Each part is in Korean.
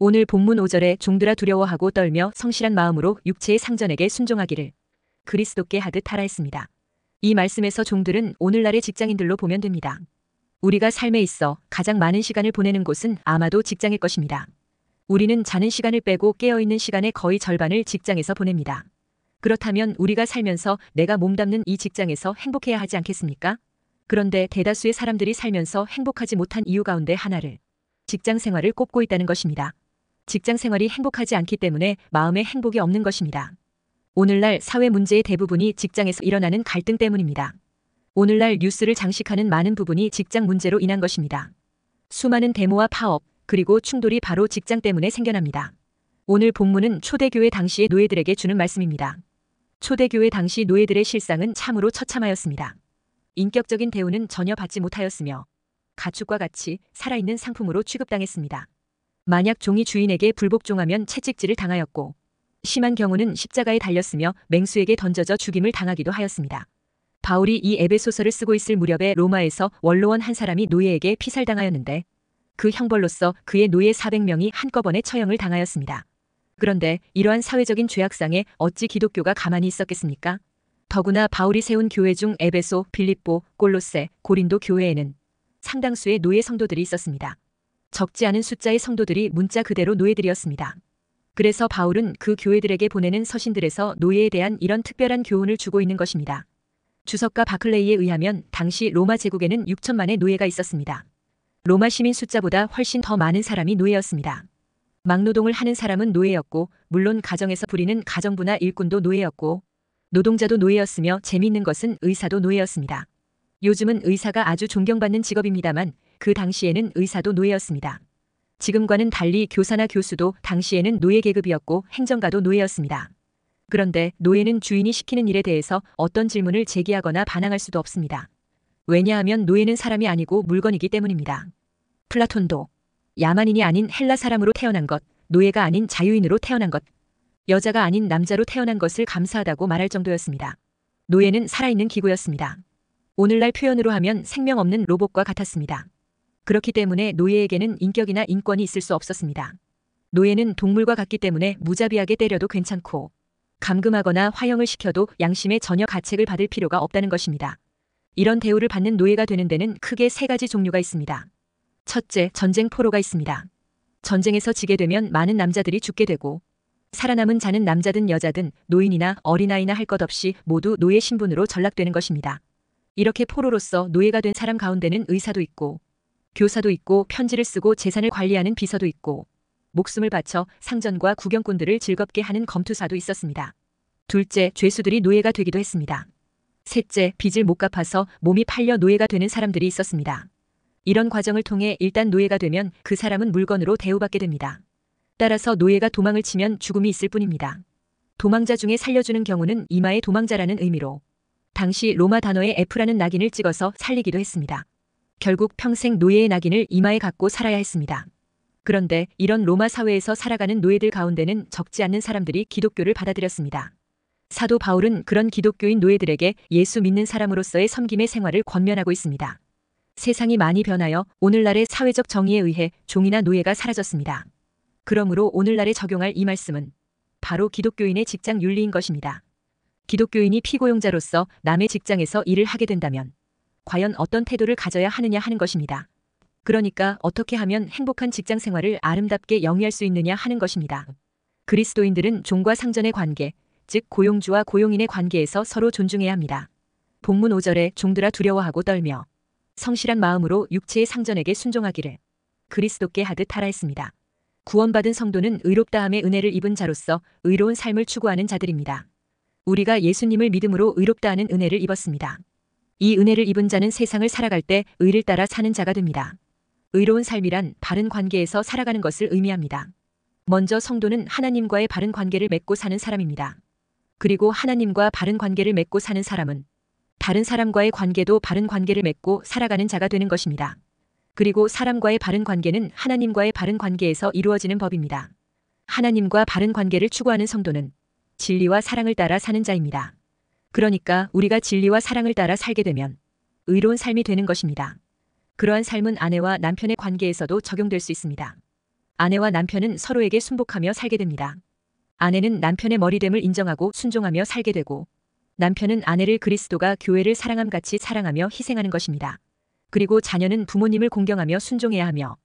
오늘 본문 5절에 종들아 두려워하고 떨며 성실한 마음으로 육체의 상전에게 순종하기를 그리스도께 하듯 하라 했습니다. 이 말씀에서 종들은 오늘날의 직장인들로 보면 됩니다. 우리가 삶에 있어 가장 많은 시간을 보내는 곳은 아마도 직장일 것입니다. 우리는 자는 시간을 빼고 깨어있는 시간의 거의 절반을 직장에서 보냅니다. 그렇다면 우리가 살면서 내가 몸담는 이 직장에서 행복해야 하지 않겠습니까? 그런데 대다수의 사람들이 살면서 행복하지 못한 이유 가운데 하나를 직장 생활을 꼽고 있다는 것입니다. 직장 생활이 행복하지 않기 때문에 마음에 행복이 없는 것입니다. 오늘날 사회 문제의 대부분이 직장에서 일어나는 갈등 때문입니다. 오늘날 뉴스를 장식하는 많은 부분이 직장 문제로 인한 것입니다. 수많은 데모와 파업, 그리고 충돌이 바로 직장 때문에 생겨납니다. 오늘 본문은 초대교회 당시의 노예들에게 주는 말씀입니다. 초대교회 당시 노예들의 실상은 참으로 처참하였습니다. 인격적인 대우는 전혀 받지 못하였으며 가축과 같이 살아있는 상품으로 취급당했습니다. 만약 종이 주인에게 불복종하면 채찍질을 당하였고 심한 경우는 십자가에 달렸으며 맹수에게 던져져 죽임을 당하기도 하였습니다. 바울이 이 에베 소설을 쓰고 있을 무렵에 로마에서 원로원 한 사람이 노예에게 피살당하였는데 그 형벌로서 그의 노예 400명이 한꺼번에 처형을 당하였습니다. 그런데 이러한 사회적인 죄악상에 어찌 기독교가 가만히 있었겠습니까? 더구나 바울이 세운 교회 중 에베소, 빌립보, 골로세, 고린도 교회에는 상당수의 노예 성도들이 있었습니다. 적지 않은 숫자의 성도들이 문자 그대로 노예들이었습니다. 그래서 바울은 그 교회들에게 보내는 서신들에서 노예에 대한 이런 특별한 교훈을 주고 있는 것입니다. 주석가 바클레이에 의하면 당시 로마 제국에는 6천만의 노예가 있었습니다. 로마 시민 숫자보다 훨씬 더 많은 사람이 노예였습니다. 막노동을 하는 사람은 노예였고 물론 가정에서 부리는 가정부나 일꾼도 노예였고 노동자도 노예였으며 재미있는 것은 의사도 노예였습니다. 요즘은 의사가 아주 존경받는 직업입니다만 그 당시에는 의사도 노예였습니다. 지금과는 달리 교사나 교수도 당시에는 노예 계급이었고 행정가도 노예였습니다. 그런데 노예는 주인이 시키는 일에 대해서 어떤 질문을 제기하거나 반항할 수도 없습니다. 왜냐하면 노예는 사람이 아니고 물건이기 때문입니다. 플라톤도 야만인이 아닌 헬라 사람으로 태어난 것, 노예가 아닌 자유인으로 태어난 것, 여자가 아닌 남자로 태어난 것을 감사하다고 말할 정도였습니다. 노예는 살아있는 기구였습니다. 오늘날 표현으로 하면 생명 없는 로봇과 같았습니다. 그렇기 때문에 노예에게는 인격이나 인권이 있을 수 없었습니다. 노예는 동물과 같기 때문에 무자비하게 때려도 괜찮고 감금하거나 화형을 시켜도 양심에 전혀 가책을 받을 필요가 없다는 것입니다. 이런 대우를 받는 노예가 되는 데는 크게 세 가지 종류가 있습니다. 첫째, 전쟁 포로가 있습니다. 전쟁에서 지게 되면 많은 남자들이 죽게 되고 살아남은 자는 남자든 여자든 노인이나 어린아이나 할 것 없이 모두 노예 신분으로 전락되는 것입니다. 이렇게 포로로서 노예가 된 사람 가운데는 의사도 있고 교사도 있고 편지를 쓰고 재산을 관리하는 비서도 있고 목숨을 바쳐 상전과 구경꾼들을 즐겁게 하는 검투사도 있었습니다. 둘째, 죄수들이 노예가 되기도 했습니다. 셋째, 빚을 못 갚아서 몸이 팔려 노예가 되는 사람들이 있었습니다. 이런 과정을 통해 일단 노예가 되면 그 사람은 물건으로 대우받게 됩니다. 따라서 노예가 도망을 치면 죽음이 있을 뿐입니다. 도망자 중에 살려주는 경우는 이마의 도망자라는 의미로 당시 로마 단어에 F라는 낙인을 찍어서 살리기도 했습니다. 결국 평생 노예의 낙인을 이마에 갖고 살아야 했습니다. 그런데 이런 로마 사회에서 살아가는 노예들 가운데는 적지 않은 사람들이 기독교를 받아들였습니다. 사도 바울은 그런 기독교인 노예들에게 예수 믿는 사람으로서의 섬김의 생활을 권면하고 있습니다. 세상이 많이 변하여 오늘날의 사회적 정의에 의해 종이나 노예가 사라졌습니다. 그러므로 오늘날에 적용할 이 말씀은 바로 기독교인의 직장 윤리인 것입니다. 기독교인이 피고용자로서 남의 직장에서 일을 하게 된다면 과연 어떤 태도를 가져야 하느냐 하는 것입니다. 그러니까 어떻게 하면 행복한 직장 생활을 아름답게 영위할 수 있느냐 하는 것입니다. 그리스도인들은 종과 상전의 관계, 즉 고용주와 고용인의 관계에서 서로 존중해야 합니다. 본문 5절에 종들아 두려워하고 떨며 성실한 마음으로 육체의 상전에게 순종하기를 그리스도께 하듯 하라 했습니다. 구원받은 성도는 의롭다함의 은혜를 입은 자로서 의로운 삶을 추구하는 자들입니다. 우리가 예수님을 믿음으로 의롭다 하는 은혜를 입었습니다. 이 은혜를 입은 자는 세상을 살아갈 때 의를 따라 사는 자가 됩니다. 의로운 삶이란 바른 관계에서 살아가는 것을 의미합니다. 먼저 성도는 하나님과의 바른 관계를 맺고 사는 사람입니다. 그리고 하나님과 바른 관계를 맺고 사는 사람은 다른 사람과의 관계도 바른 관계를 맺고 살아가는 자가 되는 것입니다. 그리고 사람과의 바른 관계는 하나님과의 바른 관계에서 이루어지는 법입니다. 하나님과 바른 관계를 추구하는 성도는 진리와 사랑을 따라 사는 자입니다. 그러니까 우리가 진리와 사랑을 따라 살게 되면 의로운 삶이 되는 것입니다. 그러한 삶은 아내와 남편의 관계에서도 적용될 수 있습니다. 아내와 남편은 서로에게 순복하며 살게 됩니다. 아내는 남편의 머리됨을 인정하고 순종하며 살게 되고 남편은 아내를 그리스도가 교회를 사랑함 같이 사랑하며 희생하는 것입니다. 그리고 자녀는 부모님을 공경하며 순종해야 하며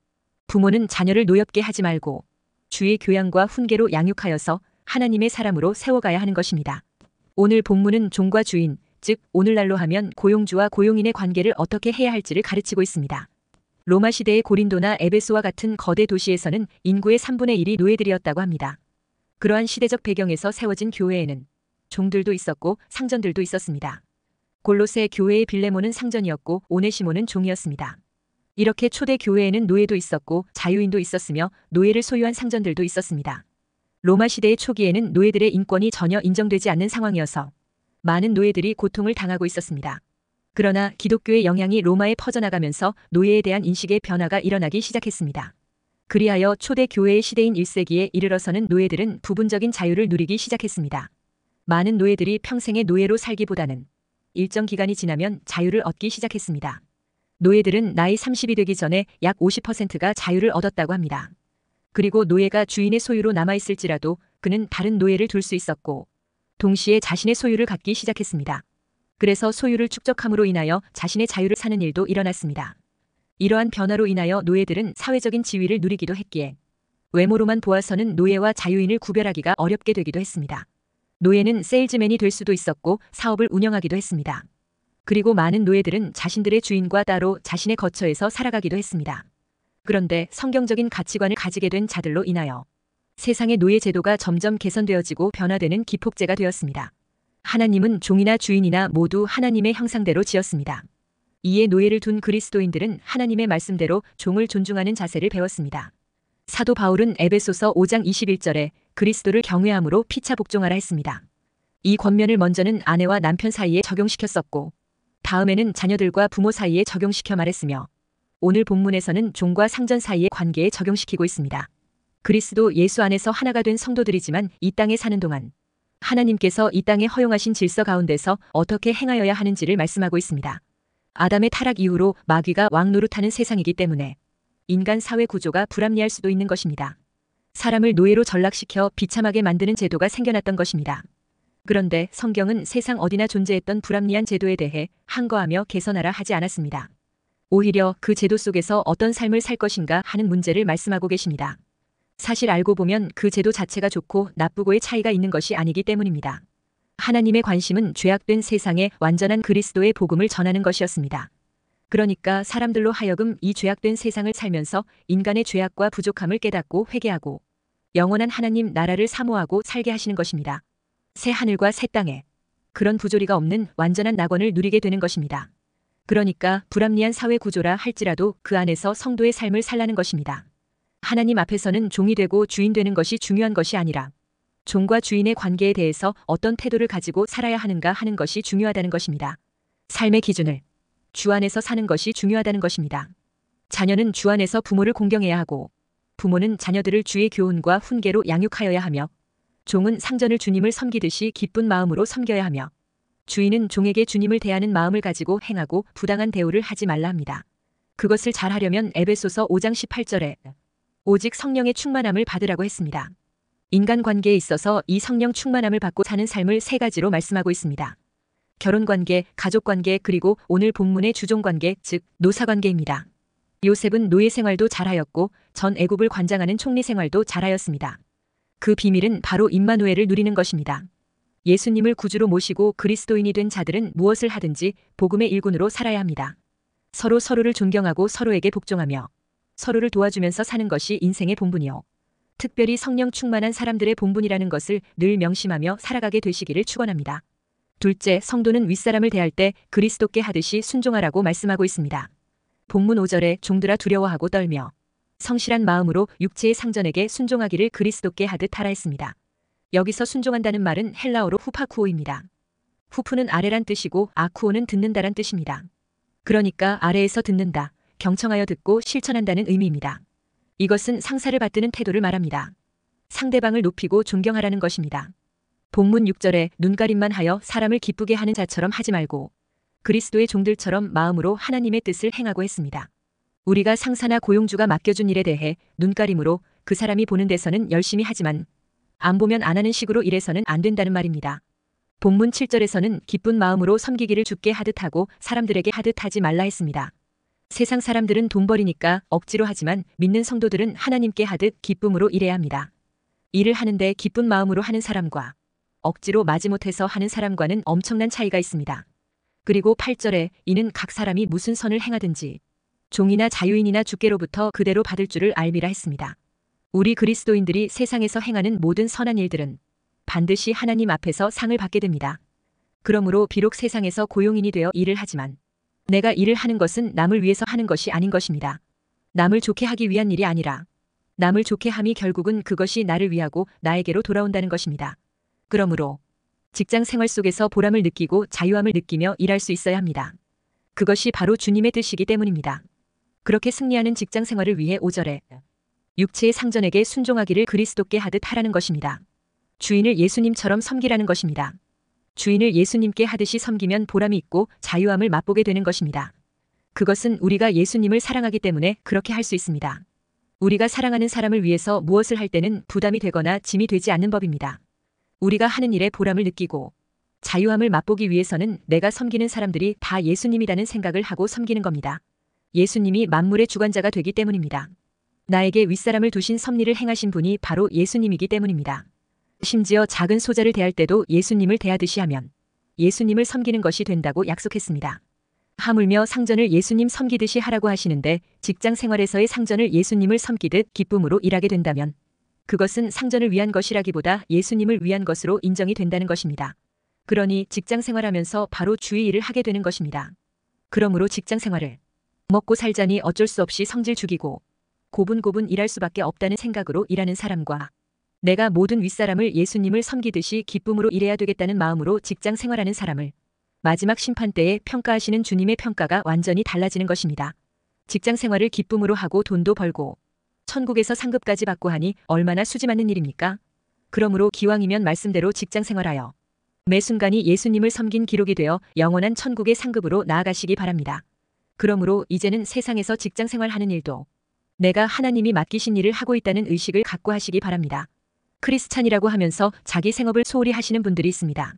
부모는 자녀를 노엽게 하지 말고 주의 교양과 훈계로 양육하여서 하나님의 사람으로 세워가야 하는 것입니다. 오늘 본문은 종과 주인, 즉 오늘날로 하면 고용주와 고용인의 관계를 어떻게 해야 할지를 가르치고 있습니다. 로마 시대의 고린도나 에베소와 같은 거대 도시에서는 인구의 3분의 1이 노예들이었다고 합니다. 그러한 시대적 배경에서 세워진 교회에는 종들도 있었고 상전들도 있었습니다. 골로새 교회의 빌레몬은 상전이었고 오네시모는 종이었습니다. 이렇게 초대 교회에는 노예도 있었고 자유인도 있었으며 노예를 소유한 상전들도 있었습니다. 로마 시대의 초기에는 노예들의 인권이 전혀 인정되지 않는 상황이어서 많은 노예들이 고통을 당하고 있었습니다. 그러나 기독교의 영향이 로마에 퍼져나가면서 노예에 대한 인식의 변화가 일어나기 시작했습니다. 그리하여 초대 교회의 시대인 1세기에 이르러서는 노예들은 부분적인 자유를 누리기 시작했습니다. 많은 노예들이 평생의 노예로 살기보다는 일정 기간이 지나면 자유를 얻기 시작했습니다. 노예들은 나이 30이 되기 전에 약 50%가 자유를 얻었다고 합니다. 그리고 노예가 주인의 소유로 남아있을지라도 그는 다른 노예를 둘 수 있었고 동시에 자신의 소유를 갖기 시작했습니다. 그래서 소유를 축적함으로 인하여 자신의 자유를 사는 일도 일어났습니다. 이러한 변화로 인하여 노예들은 사회적인 지위를 누리기도 했기에 외모로만 보아서는 노예와 자유인을 구별하기가 어렵게 되기도 했습니다. 노예는 세일즈맨이 될 수도 있었고 사업을 운영하기도 했습니다. 그리고 많은 노예들은 자신들의 주인과 따로 자신의 거처에서 살아가기도 했습니다. 그런데 성경적인 가치관을 가지게 된 자들로 인하여 세상의 노예 제도가 점점 개선되어지고 변화되는 기폭제가 되었습니다. 하나님은 종이나 주인이나 모두 하나님의 형상대로 지었습니다. 이에 노예를 둔 그리스도인들은 하나님의 말씀대로 종을 존중하는 자세를 배웠습니다. 사도 바울은 에베소서 5장 21절에 그리스도를 경외함으로 피차 복종하라 했습니다. 이 권면을 먼저는 아내와 남편 사이에 적용시켰었고 다음에는 자녀들과 부모 사이에 적용시켜 말했으며 오늘 본문에서는 종과 상전 사이의 관계에 적용시키고 있습니다. 그리스도 예수 안에서 하나가 된 성도들이지만 이 땅에 사는 동안 하나님께서 이 땅에 허용하신 질서 가운데서 어떻게 행하여야 하는지를 말씀하고 있습니다. 아담의 타락 이후로 마귀가 왕노릇하는 세상이기 때문에 인간 사회 구조가 불합리할 수도 있는 것입니다. 사람을 노예로 전락시켜 비참하게 만드는 제도가 생겨났던 것입니다. 그런데 성경은 세상 어디나 존재했던 불합리한 제도에 대해 항거하며 개선하라 하지 않았습니다. 오히려 그 제도 속에서 어떤 삶을 살 것인가 하는 문제를 말씀하고 계십니다. 사실 알고 보면 그 제도 자체가 좋고 나쁘고의 차이가 있는 것이 아니기 때문입니다. 하나님의 관심은 죄악된 세상에 완전한 그리스도의 복음을 전하는 것이었습니다. 그러니까 사람들로 하여금 이 죄악된 세상을 살면서 인간의 죄악과 부족함을 깨닫고 회개하고 영원한 하나님 나라를 사모하고 살게 하시는 것입니다. 새 하늘과 새 땅에 그런 부조리가 없는 완전한 낙원을 누리게 되는 것입니다. 그러니까 불합리한 사회 구조라 할지라도 그 안에서 성도의 삶을 살라는 것입니다. 하나님 앞에서는 종이 되고 주인 되는 것이 중요한 것이 아니라 종과 주인의 관계에 대해서 어떤 태도를 가지고 살아야 하는가 하는 것이 중요하다는 것입니다. 삶의 기준을 주 안에서 사는 것이 중요하다는 것입니다. 자녀는 주 안에서 부모를 공경해야 하고 부모는 자녀들을 주의 교훈과 훈계로 양육하여야 하며 종은 상전을 주님을 섬기듯이 기쁜 마음으로 섬겨야 하며 주인은 종에게 주님을 대하는 마음을 가지고 행하고 부당한 대우를 하지 말라 합니다. 그것을 잘하려면 에베소서 5장 18절에 오직 성령의 충만함을 받으라고 했습니다. 인간관계에 있어서 이 성령 충만함을 받고 사는 삶을 세 가지로 말씀하고 있습니다. 결혼관계, 가족관계, 그리고 오늘 본문의 주종관계, 즉 노사관계입니다. 요셉은 노예 생활도 잘하였고 전 애굽을 관장하는 총리 생활도 잘하였습니다. 그 비밀은 바로 임마누엘을 누리는 것입니다. 예수님을 구주로 모시고 그리스도인이 된 자들은 무엇을 하든지 복음의 일군으로 살아야 합니다. 서로 서로를 존경하고 서로에게 복종하며 서로를 도와주면서 사는 것이 인생의 본분이요. 특별히 성령 충만한 사람들의 본분이라는 것을 늘 명심하며 살아가게 되시기를 축원합니다. 둘째, 성도는 윗사람을 대할 때 그리스도께 하듯이 순종하라고 말씀하고 있습니다. 본문 5절에 종들아 두려워하고 떨며 성실한 마음으로 육체의 상전에게 순종하기를 그리스도께 하듯 하라 했습니다. 여기서 순종한다는 말은 헬라어로 후파쿠오입니다. 후프는 아래란 뜻이고 아쿠오는 듣는다란 뜻입니다. 그러니까 아래에서 듣는다, 경청하여 듣고 실천한다는 의미입니다. 이것은 상사를 받드는 태도를 말합니다. 상대방을 높이고 존경하라는 것입니다. 본문 6절에 눈가림만 하여 사람을 기쁘게 하는 자처럼 하지 말고 그리스도의 종들처럼 마음으로 하나님의 뜻을 행하고 했습니다. 우리가 상사나 고용주가 맡겨준 일에 대해 눈가림으로 그 사람이 보는 데서는 열심히 하지만 안 보면 안 하는 식으로 일해서는 안 된다는 말입니다. 본문 7절에서는 기쁜 마음으로 섬기기를 죽게 하듯 하고 사람들에게 하듯 하지 말라 했습니다. 세상 사람들은 돈벌이니까 억지로 하지만 믿는 성도들은 하나님께 하듯 기쁨으로 일해야 합니다. 일을 하는데 기쁜 마음으로 하는 사람과 억지로 마지못해서 하는 사람과는 엄청난 차이가 있습니다. 그리고 8절에 이는 각 사람이 무슨 선을 행하든지 종이나 자유인이나 주께로부터 그대로 받을 줄을 알미라 했습니다. 우리 그리스도인들이 세상에서 행하는 모든 선한 일들은 반드시 하나님 앞에서 상을 받게 됩니다. 그러므로 비록 세상에서 고용인이 되어 일을 하지만 내가 일을 하는 것은 남을 위해서 하는 것이 아닌 것입니다. 남을 좋게 하기 위한 일이 아니라 남을 좋게 함이 결국은 그것이 나를 위하고 나에게로 돌아온다는 것입니다. 그러므로 직장 생활 속에서 보람을 느끼고 자유함을 느끼며 일할 수 있어야 합니다. 그것이 바로 주님의 뜻이기 때문입니다. 그렇게 승리하는 직장 생활을 위해 오절에 육체의 상전에게 순종하기를 그리스도께 하듯 하라는 것입니다. 주인을 예수님처럼 섬기라는 것입니다. 주인을 예수님께 하듯이 섬기면 보람이 있고 자유함을 맛보게 되는 것입니다. 그것은 우리가 예수님을 사랑하기 때문에 그렇게 할 수 있습니다. 우리가 사랑하는 사람을 위해서 무엇을 할 때는 부담이 되거나 짐이 되지 않는 법입니다. 우리가 하는 일에 보람을 느끼고 자유함을 맛보기 위해서는 내가 섬기는 사람들이 다 예수님이라는 생각을 하고 섬기는 겁니다. 예수님이 만물의 주관자가 되기 때문입니다. 나에게 윗사람을 두신 섭리를 행하신 분이 바로 예수님이기 때문입니다. 심지어 작은 소자를 대할 때도 예수님을 대하듯이 하면 예수님을 섬기는 것이 된다고 약속했습니다. 하물며 상전을 예수님 섬기듯이 하라고 하시는데 직장 생활에서의 상전을 예수님을 섬기듯 기쁨으로 일하게 된다면 그것은 상전을 위한 것이라기보다 예수님을 위한 것으로 인정이 된다는 것입니다. 그러니 직장 생활하면서 바로 주의 일을 하게 되는 것입니다. 그러므로 직장 생활을 먹고 살자니 어쩔 수 없이 성질 죽이고 고분고분 일할 수밖에 없다는 생각으로 일하는 사람과 내가 모든 윗사람을 예수님을 섬기듯이 기쁨으로 일해야 되겠다는 마음으로 직장 생활하는 사람을 마지막 심판 때에 평가하시는 주님의 평가가 완전히 달라지는 것입니다. 직장 생활을 기쁨으로 하고 돈도 벌고 천국에서 상급까지 받고 하니 얼마나 수지맞는 일입니까? 그러므로 기왕이면 말씀대로 직장 생활하여 매 순간이 예수님을 섬긴 기록이 되어 영원한 천국의 상급으로 나아가시기 바랍니다. 그러므로 이제는 세상에서 직장 생활하는 일도 내가 하나님이 맡기신 일을 하고 있다는 의식을 갖고 하시기 바랍니다. 크리스찬이라고 하면서 자기 생업을 소홀히 하시는 분들이 있습니다.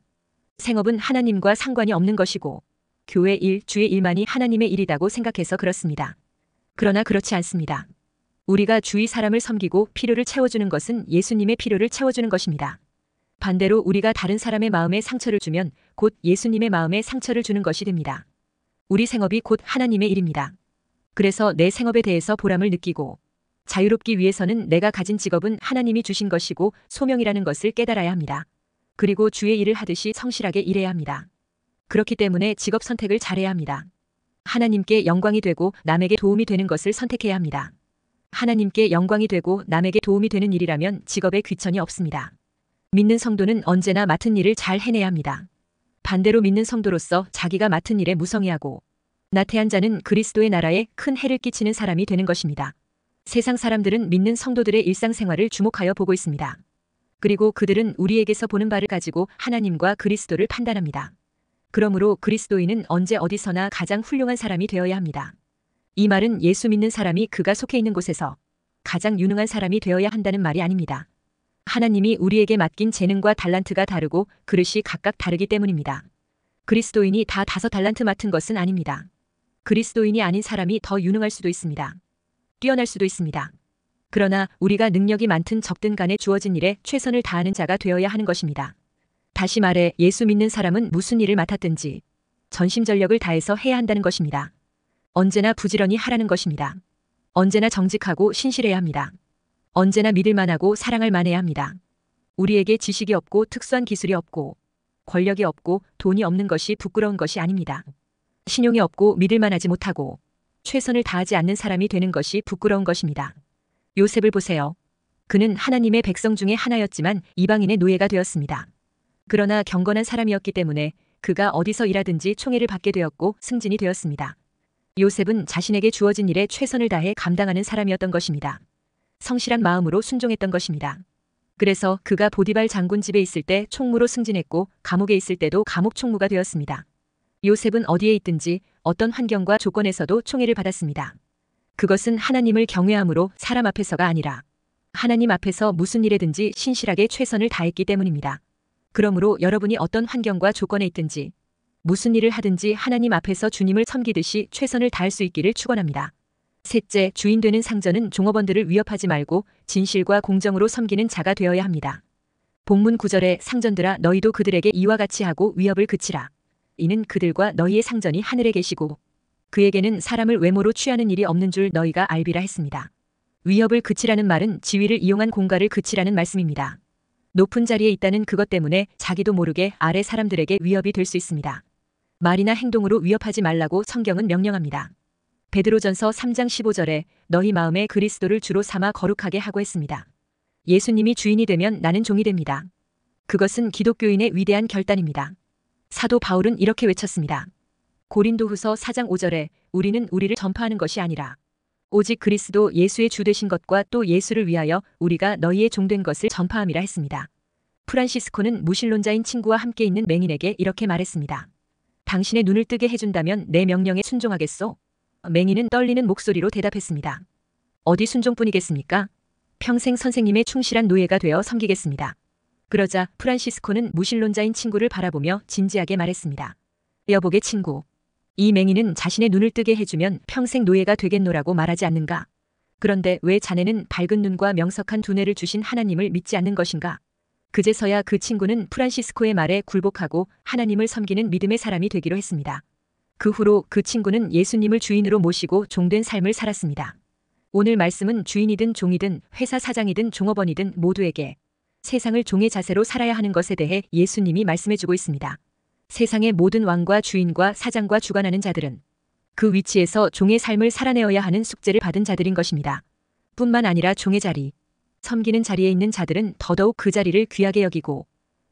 생업은 하나님과 상관이 없는 것이고 교회 일, 주의 일만이 하나님의 일이라고 생각해서 그렇습니다. 그러나 그렇지 않습니다. 우리가 주위 사람을 섬기고 필요를 채워주는 것은 예수님의 필요를 채워주는 것입니다. 반대로 우리가 다른 사람의 마음에 상처를 주면 곧 예수님의 마음에 상처를 주는 것이 됩니다. 우리 생업이 곧 하나님의 일입니다. 그래서 내 생업에 대해서 보람을 느끼고 자유롭기 위해서는 내가 가진 직업은 하나님이 주신 것이고 소명이라는 것을 깨달아야 합니다. 그리고 주의 일을 하듯이 성실하게 일해야 합니다. 그렇기 때문에 직업 선택을 잘해야 합니다. 하나님께 영광이 되고 남에게 도움이 되는 것을 선택해야 합니다. 하나님께 영광이 되고 남에게 도움이 되는 일이라면 직업에 귀천이 없습니다. 믿는 성도는 언제나 맡은 일을 잘 해내야 합니다. 반대로 믿는 성도로서 자기가 맡은 일에 무성의하고 나태한 자는 그리스도의 나라에 큰 해를 끼치는 사람이 되는 것입니다. 세상 사람들은 믿는 성도들의 일상생활을 주목하여 보고 있습니다. 그리고 그들은 우리에게서 보는 바를 가지고 하나님과 그리스도를 판단합니다. 그러므로 그리스도인은 언제 어디서나 가장 훌륭한 사람이 되어야 합니다. 이 말은 예수 믿는 사람이 그가 속해 있는 곳에서 가장 유능한 사람이 되어야 한다는 말이 아닙니다. 하나님이 우리에게 맡긴 재능과 달란트가 다르고 그릇이 각각 다르기 때문입니다. 그리스도인이 다 다섯 달란트 맡은 것은 아닙니다. 그리스도인이 아닌 사람이 더 유능할 수도 있습니다. 뛰어날 수도 있습니다. 그러나 우리가 능력이 많든 적든 간에 주어진 일에 최선을 다하는 자가 되어야 하는 것입니다. 다시 말해 예수 믿는 사람은 무슨 일을 맡았든지 전심전력을 다해서 해야 한다는 것입니다. 언제나 부지런히 하라는 것입니다. 언제나 정직하고 신실해야 합니다. 언제나 믿을 만하고 사랑할 만해야 합니다. 우리에게 지식이 없고 특수한 기술이 없고 권력이 없고 돈이 없는 것이 부끄러운 것이 아닙니다. 신용이 없고 믿을만 하지 못하고 최선을 다하지 않는 사람이 되는 것이 부끄러운 것입니다. 요셉을 보세요. 그는 하나님의 백성 중에 하나였지만 이방인의 노예가 되었습니다. 그러나 경건한 사람이었기 때문에 그가 어디서 일하든지 총애를 받게 되었고 승진이 되었습니다. 요셉은 자신에게 주어진 일에 최선을 다해 감당하는 사람이었던 것입니다. 성실한 마음으로 순종했던 것입니다. 그래서 그가 보디발 장군 집에 있을 때 총무로 승진했고 감옥에 있을 때도 감옥 총무가 되었습니다. 요셉은 어디에 있든지 어떤 환경과 조건에서도 총애를 받았습니다. 그것은 하나님을 경외함으로 사람 앞에서가 아니라 하나님 앞에서 무슨 일에든지 신실하게 최선을 다했기 때문입니다. 그러므로 여러분이 어떤 환경과 조건에 있든지 무슨 일을 하든지 하나님 앞에서 주님을 섬기듯이 최선을 다할 수 있기를 축원합니다. 셋째, 주인 되는 상전은 종업원들을 위협하지 말고 진실과 공정으로 섬기는 자가 되어야 합니다. 본문 9절에 상전들아 너희도 그들에게 이와 같이 하고 위협을 그치라. 이는 그들과 너희의 상전이 하늘에 계시고 그에게는 사람을 외모로 취하는 일이 없는 줄 너희가 알비라 했습니다. 위협을 그치라는 말은 지위를 이용한 공가를 그치라는 말씀입니다. 높은 자리에 있다는 그것 때문에 자기도 모르게 아래 사람들에게 위협이 될 수 있습니다. 말이나 행동으로 위협하지 말라고 성경은 명령합니다. 베드로전서 3장 15절에 너희 마음에 그리스도를 주로 삼아 거룩하게 하고 했습니다. 예수님이 주인이 되면 나는 종이 됩니다. 그것은 기독교인의 위대한 결단입니다. 사도 바울은 이렇게 외쳤습니다. 고린도후서 4장 5절에 우리는 우리를 전파하는 것이 아니라 오직 그리스도 예수의 주 되신 것과 또 예수를 위하여 우리가 너희의 종된 것을 전파함이라 했습니다. 프란시스코는 무신론자인 친구와 함께 있는 맹인에게 이렇게 말했습니다. 당신의 눈을 뜨게 해준다면 내 명령에 순종하겠소? 맹인은 떨리는 목소리로 대답했습니다. 어디 순종뿐이겠습니까? 평생 선생님의 충실한 노예가 되어 섬기겠습니다. 그러자 프란시스코는 무신론자인 친구를 바라보며 진지하게 말했습니다. 여보게 친구. 이 맹인은 자신의 눈을 뜨게 해주면 평생 노예가 되겠노라고 말하지 않는가? 그런데 왜 자네는 밝은 눈과 명석한 두뇌를 주신 하나님을 믿지 않는 것인가? 그제서야 그 친구는 프란시스코의 말에 굴복하고 하나님을 섬기는 믿음의 사람이 되기로 했습니다. 그 후로 그 친구는 예수님을 주인으로 모시고 종된 삶을 살았습니다. 오늘 말씀은 주인이든 종이든 회사 사장이든 종업원이든 모두에게 세상을 종의 자세로 살아야 하는 것에 대해 예수님이 말씀해주고 있습니다. 세상의 모든 왕과 주인과 사장과 주관하는 자들은 그 위치에서 종의 삶을 살아내어야 하는 숙제를 받은 자들인 것입니다. 뿐만 아니라 종의 자리, 섬기는 자리에 있는 자들은 더더욱 그 자리를 귀하게 여기고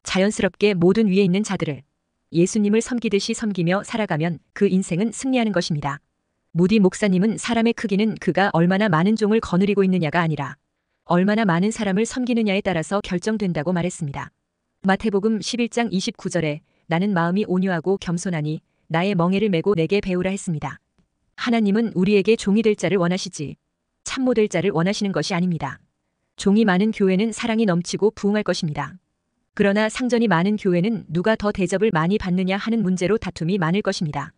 자연스럽게 모든 위에 있는 자들을 예수님을 섬기듯이 섬기며 살아가면 그 인생은 승리하는 것입니다. 무디 목사님은 사람의 크기는 그가 얼마나 많은 종을 거느리고 있느냐가 아니라 얼마나 많은 사람을 섬기느냐에 따라서 결정된다고 말했습니다. 마태복음 11장 29절에 나는 마음이 온유하고 겸손하니 나의 멍에를 메고 내게 배우라 했습니다. 하나님은 우리에게 종이 될 자를 원하시지 참모 될 자를 원하시는 것이 아닙니다. 종이 많은 교회는 사랑이 넘치고 부흥할 것입니다. 그러나 상전이 많은 교회는 누가 더 대접을 많이 받느냐 하는 문제로 다툼이 많을 것입니다.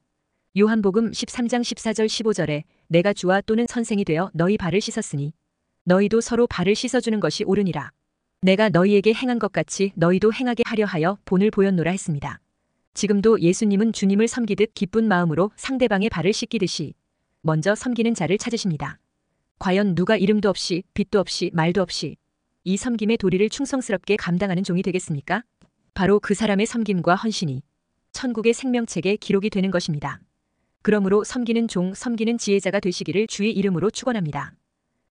요한복음 13장 14절 15절에 내가 주와 또는 선생이 되어 너희 발을 씻었으니 너희도 서로 발을 씻어주는 것이 옳으니라. 내가 너희에게 행한 것 같이 너희도 행하게 하려 하여 본을 보였노라 했습니다. 지금도 예수님은 주님을 섬기듯 기쁜 마음으로 상대방의 발을 씻기듯이 먼저 섬기는 자를 찾으십니다. 과연 누가 이름도 없이 빛도 없이 말도 없이 이 섬김의 도리를 충성스럽게 감당하는 종이 되겠습니까? 바로 그 사람의 섬김과 헌신이 천국의 생명책에 기록이 되는 것입니다. 그러므로 섬기는 종, 섬기는 지혜자가 되시기를 주의 이름으로 축원합니다.